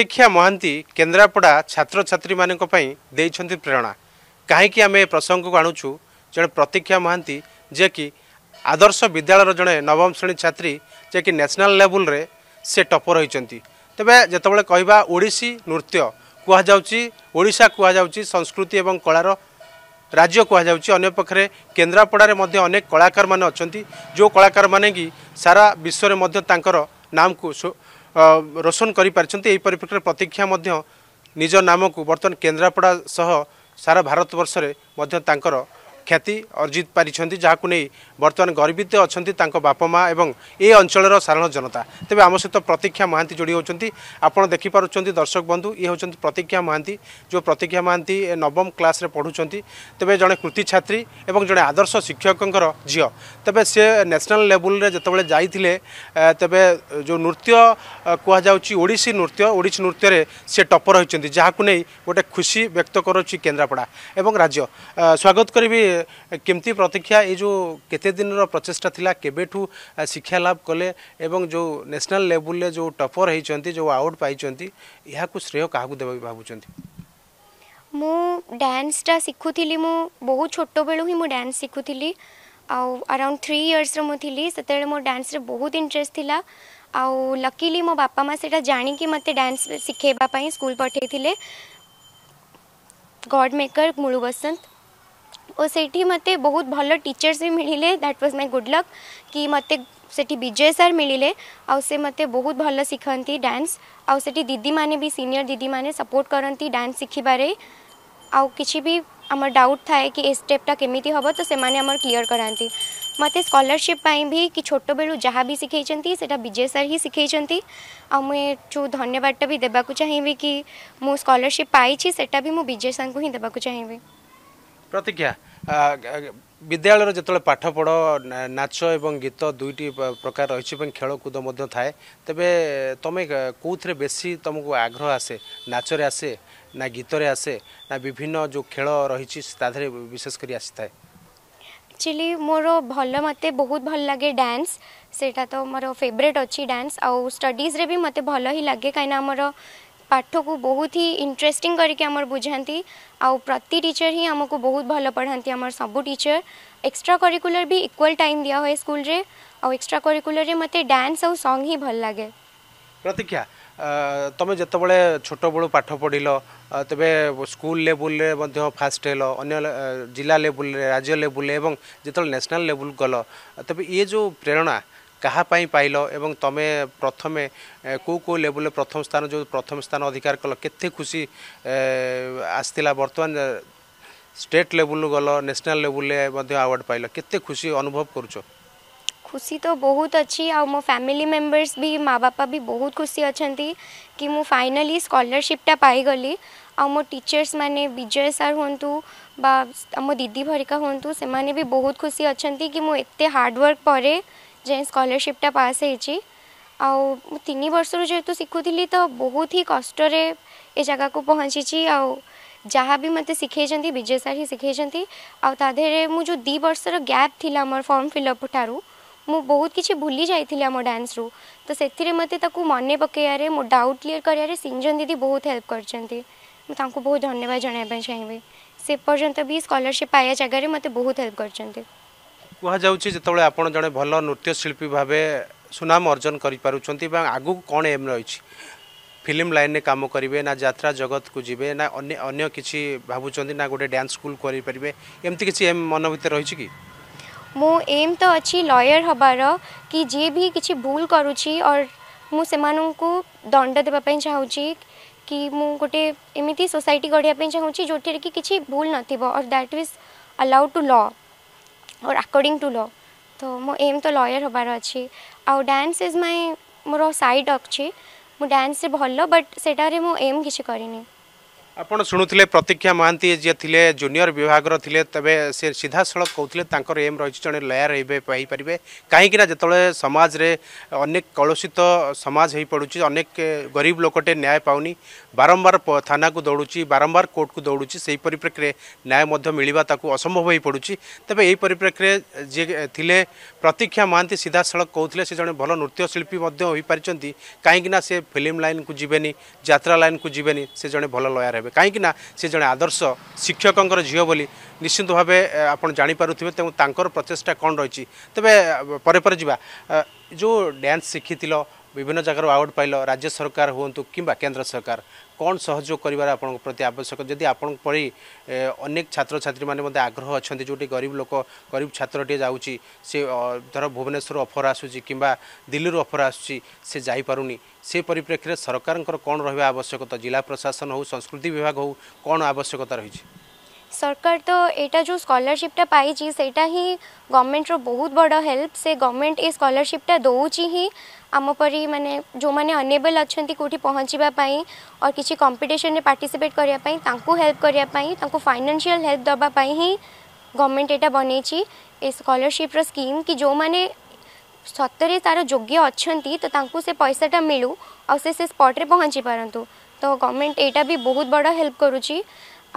ପ୍ରତୀକ୍ଷା ମହାନ୍ତି କେନ୍ଦ୍ରାପଡ଼ା ଛାତ୍ରଛାତ୍ରୀମାନଙ୍କ ପାଇଁ ଦେଇଛନ୍ତି ପ୍ରେରଣା କାହିଁକି ଆମେ ଏ ପ୍ରସଙ୍ଗକୁ ଆଣୁଛୁ ଜଣେ ପ୍ରତୀକ୍ଷା ମହାନ୍ତି ଯିଏକି ଆଦର୍ଶ ବିଦ୍ୟାଳୟର ଜଣେ ନବମ ଶ୍ରେଣୀ ଛାତ୍ରୀ ଯିଏକି ନ୍ୟାସନାଲ୍ ଲେବୁଲ୍ରେ ସେ ଟପର୍ ହୋଇଛନ୍ତି ତେବେ ଯେତେବେଳେ କହିବା ଓଡ଼ିଶୀ ନୃତ୍ୟ କୁହାଯାଉଛି ଓଡ଼ିଶା କୁହାଯାଉଛି ସଂସ୍କୃତି ଏବଂ କଳାର ରାଜ୍ୟ କୁହାଯାଉଛି ଅନ୍ୟପକ୍ଷରେ କେନ୍ଦ୍ରାପଡ଼ାରେ ମଧ୍ୟ ଅନେକ କଳାକାରମାନେ ଅଛନ୍ତି ଯେଉଁ କଳାକାରମାନେ କି ସାରା ବିଶ୍ୱରେ ମଧ୍ୟ ତାଙ୍କର ନାମକୁ ରୋଶନ କରିପାରିଛନ୍ତି ଏହି ପରିପ୍ରେକ୍ଷୀରେ ପ୍ରତୀକ୍ଷା ମଧ୍ୟ ନିଜ ନାମକୁ ବର୍ତ୍ତମାନ କେନ୍ଦ୍ରାପଡ଼ା ସହ ସାରା ଭାରତବର୍ଷରେ ମଧ୍ୟ ତାଙ୍କର ଖ୍ୟାତି ଅର୍ଜିତ ପାରିଛନ୍ତି ଯାହାକୁ ନେଇ ବର୍ତ୍ତମାନ ଗର୍ବିତ ଅଛନ୍ତି ତାଙ୍କ ବାପା ମା ଏବଂ ଏ ଅଞ୍ଚଳର ସାଧାରଣ ଜନତା ତେବେ ଆମ ସହିତ ପ୍ରତୀକ୍ଷା ମହାନ୍ତି ଯୋଡ଼ି ହେଉଛନ୍ତି ଆପଣ ଦେଖିପାରୁଛନ୍ତି ଦର୍ଶକ ବନ୍ଧୁ ଇଏ ହେଉଛନ୍ତି ପ୍ରତୀକ୍ଷା ମହାନ୍ତି ଯେଉଁ ପ୍ରତୀକ୍ଷା ମହାନ୍ତି ନବମ କ୍ଲାସ୍ରେ ପଢ଼ୁଛନ୍ତି ତେବେ ଜଣେ କୃତି ଛାତ୍ରୀ ଏବଂ ଜଣେ ଆଦର୍ଶ ଶିକ୍ଷକଙ୍କର ଝିଅ ତେବେ ସେ ନ୍ୟାସନାଲ୍ ଲେବୁଲ୍ରେ ଯେତେବେଳେ ଯାଇଥିଲେ ତେବେ ଯେଉଁ ନୃତ୍ୟ କୁହାଯାଉଛି ଓଡ଼ିଶୀ ନୃତ୍ୟ ଓଡ଼ିଶୀ ନୃତ୍ୟରେ ସେ ଟପର ହୋଇଛନ୍ତି ଯାହାକୁ ନେଇ ଗୋଟେ ଖୁସି ବ୍ୟକ୍ତ କରୁଛି କେନ୍ଦ୍ରାପଡ଼ା ଏବଂ ରାଜ୍ୟ ସ୍ୱାଗତ କରିବି केमती प्रतीक्षा ये केते दिन प्रचेषा थी केवठू शिक्षा लाभ कले एवं जो नेशनल लेवल ले जो टॉपर होती जो आउट पाई को श्रेय क्या भावुंत मु डांसटा शिखुली मु बहुत छोट बेलू ही मु डांस शिखुली आराउंड थ्री इयर्स रुली से मो डांस रे बहुत इंटरेस्ट थिला आउ लकीली मो बापा माँ से जाणी मत डांस शिखेबापी स्कूल पठे गड मेकर मूलु बसंत और सेठी मत बहुत भल टीचर्स भी मिले that was my good luck कि मत से विजय सर मिले से मते बहुत भल शिखती डांस आठ दीदी माने भी सीनियर दीदी माने सपोर्ट करती डांस शिखबारे आ कि भी आम डाउट थाए कि स्टेपटा केमी हम तो से क्लीयर कराती मत स्कलरशिप भी कि छोट बलू जहाँ भी शिखे से विजय सर ही शिखे आ धन्यवाद भी देवाक चाहे कि मुझ स्कलरशिप पाई से विजय सर को ही देवाक चाहेबी ପ୍ରତିଜ୍ଞା ବିଦ୍ୟାଳୟର ଯେତେବେଳେ ପାଠ ପଢ଼ ନାଚ ଏବଂ ଗୀତ ଦୁଇଟି ପ୍ରକାର ରହିଛି ଏବଂ ଖେଳକୁଦ ମଧ୍ୟ ଥାଏ ତେବେ ତମେ କେଉଁଥିରେ ବେଶୀ ତମକୁ ଆଗ୍ରହ ଆସେ ନାଚରେ ଆସେ ନା ଗୀତରେ ଆସେ ନା ବିଭିନ୍ନ ଯେଉଁ ଖେଳ ରହିଛି ତା ଦେହରେ ବିଶେଷ କରି ଆସିଥାଏ ଆକ୍ଚୁଆଲି ମୋର ଭଲ ମୋତେ ବହୁତ ଭଲ ଲାଗେ ଡ୍ୟାନ୍ସ ସେଇଟା ତ ମୋର ଫେଭରେଟ୍ ଅଛି ଡ୍ୟାନ୍ସ ଆଉ ଷ୍ଟଡ଼ିଜ୍ରେ ବି ମୋତେ ଭଲ ହିଁ ଲାଗେ କାହିଁକିନା ଆମର पाठ को बहुत ही इंटरेस्टिंग करके आम बुझाती आउ प्रति टीचर ही आमको बहुत भल पढ़ाती आम सब टीचर एक्सट्रा करिकुलर भी इक्वल टाइम दिया हुए स्कूल रे आउ एक्स्ट्रा करिकुलर रे मते डांस आउ सॉन्ग ही भल लगे प्रतीक्षा तुम्हें जिते बड़े छोट बड़ू पाठ पढ़िल तेज स्कूल लेवल फास्ट हेल अन्य जिला लेवल राज्य लेवल जो नेशनल लेवल गल तेज ये जो प्रेरणा କାହାପାଇଁ ପାଇଲ ଏବଂ ତମେ ପ୍ରଥମେ କେଉଁ କେଉଁ ଲେବୁଲ୍ରେ ପ୍ରଥମ ସ୍ଥାନ ଯେଉଁ ପ୍ରଥମ ସ୍ଥାନ ଅଧିକାର କଲ କେତେ ଖୁସି ଆସିଥିଲା ବର୍ତ୍ତମାନ ଷ୍ଟେଟ୍ ଲେବୁଲ୍ରୁ ଗଲ ନ୍ୟାସନାଲ୍ ଲେବୁଲ୍ରେ ମଧ୍ୟ ଆୱାର୍ଡ଼ ପାଇଲ କେତେ ଖୁସି ଅନୁଭବ କରୁଛ खुशी तो बहुत अच्छी आ मो फैमिली मेम्बर्स भी माँ बापा भी बहुत खुशी अच्छा कि मु फाइनाली स्कलरशिपटा पाईगली आ मो टीचर्स मैंने विजय सार हूँ बा मो दीदी भरिका हूँ से भी बहुत खुशी अच्छा कि मुझे हार्डवर्क पर जे स्कलरशिपटा पास होती ଆଉ ମୁଁ ତିନି ବର୍ଷରୁ ଯେହେତୁ ଶିଖୁଥିଲି ତ ବହୁତ ହିଁ କଷ୍ଟରେ ଏ ଜାଗାକୁ ପହଞ୍ଚିଛି ଆଉ ଯାହା ବି ମୋତେ ଶିଖେଇଛନ୍ତି ବିଜୟ ସାର୍ ହିଁ ଶିଖେଇଛନ୍ତି ଆଉ ତା ଦେହରେ ମୁଁ ଯେଉଁ ଦୁଇ ବର୍ଷର ଗ୍ୟାପ୍ ଥିଲା ଆମର ଫର୍ମ ଫିଲ୍ଅପ୍ ଠାରୁ ମୁଁ ବହୁତ କିଛି ଭୁଲି ଯାଇଥିଲି ଆମ ଡ୍ୟାନ୍ସରୁ ତ ସେଥିରେ ମୋତେ ତାକୁ ମନେ ପକାଇବାରେ ମୋ ଡାଉଟ୍ କ୍ଲିଅର୍ କରିବାରେ ସିଞ୍ଜନ ଦିଦି ବହୁତ ହେଲ୍ପ କରିଛନ୍ତି ମୁଁ ତାଙ୍କୁ ବହୁତ ଧନ୍ୟବାଦ ଜଣାଇବା ପାଇଁ ଚାହିଁବି ସେ ପର୍ଯ୍ୟନ୍ତ ବି ସ୍କଲରସିପ୍ ପାଇବା ଜାଗାରେ ମୋତେ ବହୁତ ହେଲ୍ପ କରିଛନ୍ତି कहु जो आप जड़े भल नृत्यशिल्पी भाव सुनाम अर्जन कर आग कौन एम रही फिल्म लाइन में कम करेंगे ना जित्रा जगत को जी ना अन्य अन्य किसी भावुंत ना गोटे डांस स्कूल करमती किसी एम मन भर रही कि मो एम तो अच्छी लयर हबार कि जी भी किसी भूल करुच्ची और मुझे दंड देवाई चाहिए कि मुझे एमती सोसाइटी गढ़ापी चाहूँगी जो कि भूल नथिबो और that is allowed to law और according टू law तो मो एम तो लयर होबार अच्छी आउ dance is my more side अच्छी मु डांस रे भल बट सेटा रे मो एम किसी करिनी आप शु प्रतीक्षा महाति जिल्ला जुनियर विभाग र ले तपाईँ सि सिधासँग कि तर एम रहे लयरै पारे काहीँक समाज पढु अनेक गरीब लोकटे न्याय पा बारम्बार थानाको दौडु बारम्बार कोर्टु परिप्रेक्ष न्याय मिलि त असम्भव पढु तरिप्रेक्ष प्रतीक्षा महान्त सिधासँग कि जे भनौँ नृत्य शिल्पी हुन्छ कहीँकिना सि फिल्म लनको लाइन जाता लनको से जे भयो लयार ରହିବେ କାହିଁକିନା ସେ ଜଣେ ଆଦର୍ଶ ଶିକ୍ଷକଙ୍କର ଝିଅ ବୋଲି ନିଶ୍ଚିନ୍ତ ଭାବେ ଆପଣ ଜାଣିପାରୁଥିବେ ତେଣୁ ତାଙ୍କର ପ୍ରଚେଷ୍ଟା କ'ଣ ରହିଛି ତେବେ ପରେ ପରେ ଯିବା ଯେଉଁ ଡ୍ୟାନ୍ସ ଶିଖିଥିଲ বিভিন্ন জায়গার আওয়ার্ড পাইল রাজ্য সরকার হুম কিংবা কেন্দ্র সরকার কোণ সহযোগ করবার আপনার প্রতি আবশ্যক যদি আপনার পরি অনেক ছাত্র ছাত্রী মানে মধ্যে আগ্রহ অনেক যেটি গরিব লোক গরিব ছাত্রটি যাচ্ছি সে ধর ভুবনেশ্বর অফর আসুচি কিংবা দিল্লির অফর আসুচি সে যাইপারুনি সে পরিপ্রেক্ষীরে সরকারঙ্কর কোণ রহবা আবশ্যকতা জেলা প্রশাসন হোক সংস্কৃতি বিভাগ হোক কোণ আবশ্যকতা রয়েছে সরকার তো এটা যে স্কলারশিপটা পাইছি সেটা হি গভর্নমেন্টর বহুত বড় হেল্প সে গভর্নমেন্ট এই স্কলারশিপটা দৌছি হি आम परी मैंने जो मैंने अनेबल अच्छा कौटी पहुँचापी और किसी कंपिटिशन में पार्टिसिपेट करने हेल्प करने फाइनान्शियल हेल्प दवापाई ही गवर्नमेंट यहाँ बन स्कलरशिप्र स्कीम कि जो मैंने सतरे तार योग्य अच्छा तो ତାଙ୍କୁ ସେ मिलू ମିଳୁ ଆଉ ସେ ସେ ସ୍ପଟ୍ରେ ପହଞ୍ଚି ପାରନ୍ତୁ ତ ଗଭର୍ଣ୍ଣମେଣ୍ଟ ଏଇଟା ବି ବହୁତ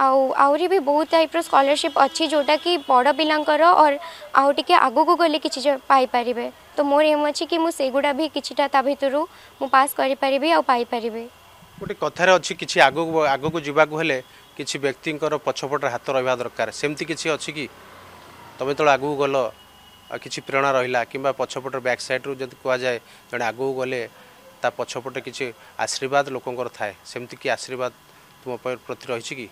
ଆଉ ଆହୁରି ବି ବହୁତ ଟାଇପ୍ର ସ୍କଲାରସିପ୍ ଅଛି ଯେଉଁଟାକି ବଡ଼ ପିଲାଙ୍କର ଅର୍ ଆଉ ଟିକେ ଆଗକୁ ଗଲେ କିଛି ପାଇପାରିବେ ତ ମୋର ଏମ୍ ଅଛି କି ମୁଁ ସେଗୁଡ଼ା ବି କିଛିଟା ତା ଭିତରୁ ମୁଁ ପାସ୍ କରିପାରିବି ଆଉ ପାଇପାରିବି ଗୋଟେ କଥାରେ ଅଛି କିଛି ଆଗକୁ ଆଗକୁ ଯିବାକୁ ହେଲେ କିଛି ବ୍ୟକ୍ତିଙ୍କର ପଛପଟରେ ହାତ ରହିବା ଦରକାର ସେମିତି କିଛି ଅଛି କି ତମେ ଯେତେବେଳେ ଆଗକୁ ଗଲ କିଛି ପ୍ରେରଣା ରହିଲା କିମ୍ବା ପଛପଟ ବ୍ୟାକ୍ ସାଇଡ଼୍ରୁ ଯଦି କୁହାଯାଏ ଜଣେ ଆଗକୁ ଗଲେ ତା ପଛପଟେ କିଛି ଆଶୀର୍ବାଦ ଲୋକଙ୍କର ଥାଏ ସେମିତି କି ଆଶୀର୍ବାଦ ତୁମ ପ୍ରତି ରହିଛି କି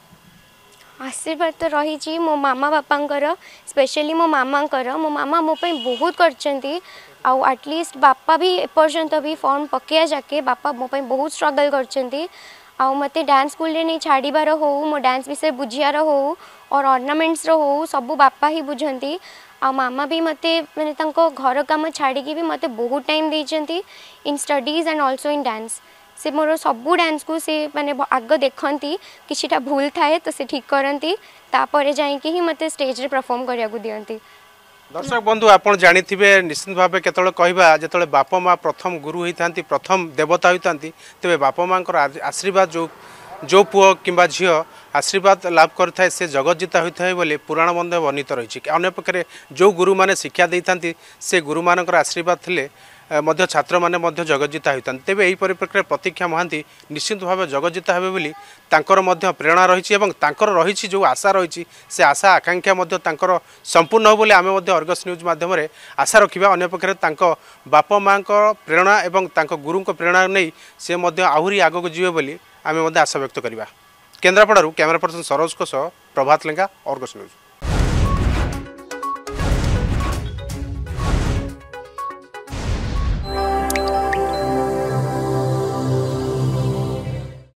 आशीर्वाद तो रही मो मामा बापा स्पेशली मो मामा मो मामा मोप बहुत करटलिस्ट बापा भी एपर्तंत भी फर्म पकिया जाके बापा मोप बहुत स्ट्रगल कर डांस स्कूल नहीं छाड़बार हो मो डांस विषय बुझार हो और अर्णामेन्ट्स रो सब बापा ही बुझे आ मामा भी मते मैंने घर काम छाड़ी भी मते बहुत टाइम दे in studies and also in dance ସେ ମୋର ସବୁ ଡ୍ୟାନ୍ସକୁ ସେ ମାନେ ଆଗ ଦେଖନ୍ତି କିଛିଟା ଭୁଲ ଥାଏ ତ ସେ ଠିକ୍ କରନ୍ତି ତାପରେ ଯାଇକି ହିଁ ମୋତେ ଷ୍ଟେଜ୍ରେ ପରଫର୍ମ କରିବାକୁ ଦିଅନ୍ତି দর্শক বন্ধু আপনার জাঁথিবে নিশ্চিত ভাবে কেতবে কহা যেত বাপা মা প্রথম গুরু হয়ে থাকে প্রথম দেবতা হয়ে থাকে তবে বাপা মাঙ্কর আশীর্বাদ যে যে পুয় কিংবা ঝিও আশীর্বাদ লাভ করে থাকে সে জগজ্জিতা হয়ে থাকে বলে পুরাণ বন্ধে বর্ণিত রয়েছে অন্যপক্ষে যে গুরু মানে শিক্ষা দিয়ে থাকে সে গুরু মানকর আশীর্বাদ লে ମଧ୍ୟ ଛାତ୍ରମାନେ ମଧ୍ୟ ଜଗଜିତା ହୋଇଥାନ୍ତି ତେବେ ଏହି ପରିପ୍ରେକ୍ଷୀରେ ପ୍ରତୀକ୍ଷା ମହାନ୍ତି ନିଶ୍ଚିନ୍ତ ଭାବେ ଜଗଜିତା ହେବେ ବୋଲି ତାଙ୍କର ମଧ୍ୟ ପ୍ରେରଣା ରହିଛି ଏବଂ ତାଙ୍କର ରହିଛି ଯେଉଁ ଆଶା ରହିଛି ସେ ଆଶା ଆକାଂକ୍ଷା ମଧ୍ୟ ତାଙ୍କର ସମ୍ପୂର୍ଣ୍ଣ ହେବ ବୋଲି ଆମେ ମଧ୍ୟ ଅର୍ଗସ ନ୍ୟୁଜ୍ ମାଧ୍ୟମରେ ଆଶା ରଖିବା ଅନ୍ୟପକ୍ଷରେ ତାଙ୍କ ବାପ ମାଆଙ୍କ ପ୍ରେରଣା ଏବଂ ତାଙ୍କ ଗୁରୁଙ୍କ ପ୍ରେରଣା ନେଇ ସେ ମଧ୍ୟ ଆହୁରି ଆଗକୁ ଯିବେ ବୋଲି ଆମେ ମଧ୍ୟ ଆଶା ବ୍ୟକ୍ତ କରିବା କେନ୍ଦ୍ରାପଡ଼ାରୁ କ୍ୟାମେରା ପର୍ସନ୍ ସରୋଜଙ୍କ ସହ ପ୍ରଭାତ ଲେଙ୍କା ଅର୍ଗସ ନ୍ୟୁଜ୍